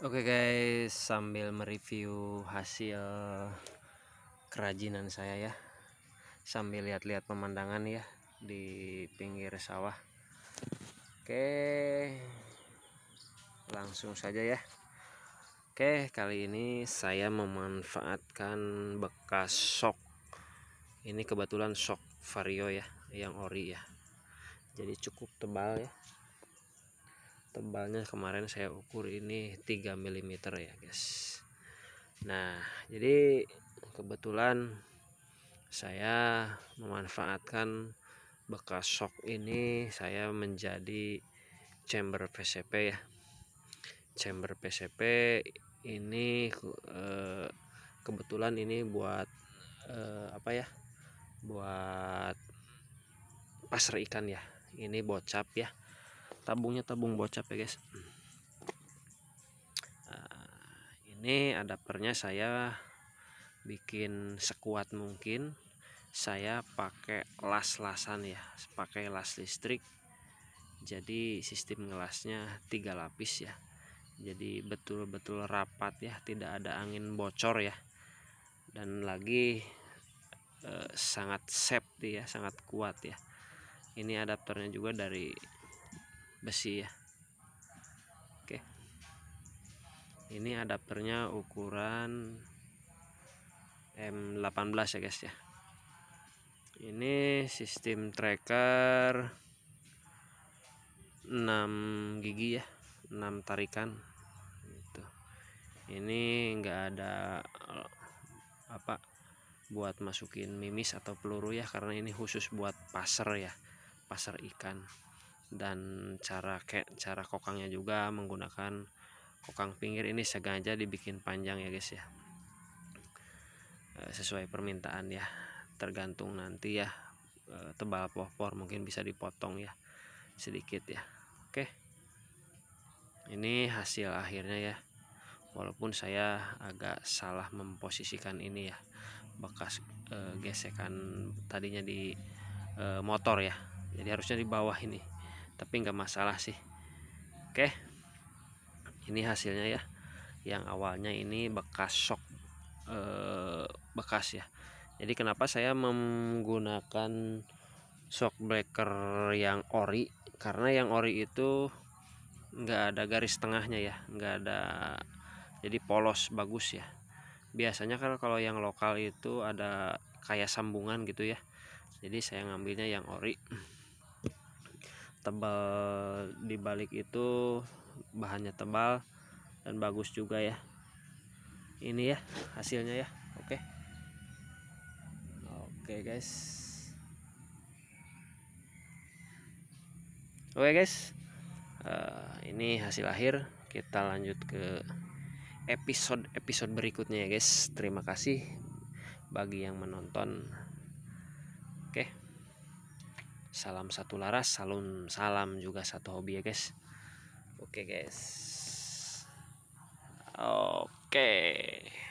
Oke okay guys, sambil mereview hasil kerajinan saya ya. Sambil lihat-lihat pemandangan ya di pinggir sawah. Oke. Okay. Langsung saja ya. Oke, okay, kali ini saya memanfaatkan bekas sok. Ini kebetulan sok Vario ya, yang ori ya. Jadi cukup tebal ya tebalnya kemarin saya ukur ini 3 mm ya guys nah jadi kebetulan saya memanfaatkan bekas shock ini saya menjadi chamber PCP ya chamber PCP ini eh, kebetulan ini buat eh, apa ya buat pasar ikan ya ini bocap ya tabungnya tabung bocap ya guys uh, ini adapternya saya bikin sekuat mungkin saya pakai las-lasan ya pakai las listrik jadi sistem ngelasnya tiga lapis ya jadi betul-betul rapat ya tidak ada angin bocor ya dan lagi eh, sangat safety ya sangat kuat ya ini adaptornya juga dari besi ya oke ini adapternya ukuran M18 ya guys ya ini sistem tracker 6 gigi ya 6 tarikan itu ini enggak ada eh, apa buat masukin mimis atau peluru ya karena ini khusus buat pasar ya pasar ikan dan cara cara kokangnya juga menggunakan kokang pinggir ini sengaja dibikin panjang ya guys ya eh, sesuai permintaan ya tergantung nanti ya eh, tebal pohpor mungkin bisa dipotong ya sedikit ya oke ini hasil akhirnya ya walaupun saya agak salah memposisikan ini ya bekas e, gesekan tadinya di e, motor ya jadi harusnya di bawah ini tapi nggak masalah sih oke ini hasilnya ya yang awalnya ini bekas shock e, bekas ya jadi kenapa saya menggunakan shock breaker yang ori karena yang ori itu nggak ada garis tengahnya ya nggak ada jadi polos bagus ya biasanya kan kalau yang lokal itu ada kayak sambungan gitu ya jadi saya ngambilnya yang ori tebal di balik itu bahannya tebal dan bagus juga ya ini ya hasilnya ya oke okay. oke okay, guys oke okay, guys uh, ini hasil akhir kita lanjut ke episode episode berikutnya ya guys terima kasih bagi yang menonton oke okay salam satu laras salam salam juga satu hobi ya guys oke okay, guys oke okay.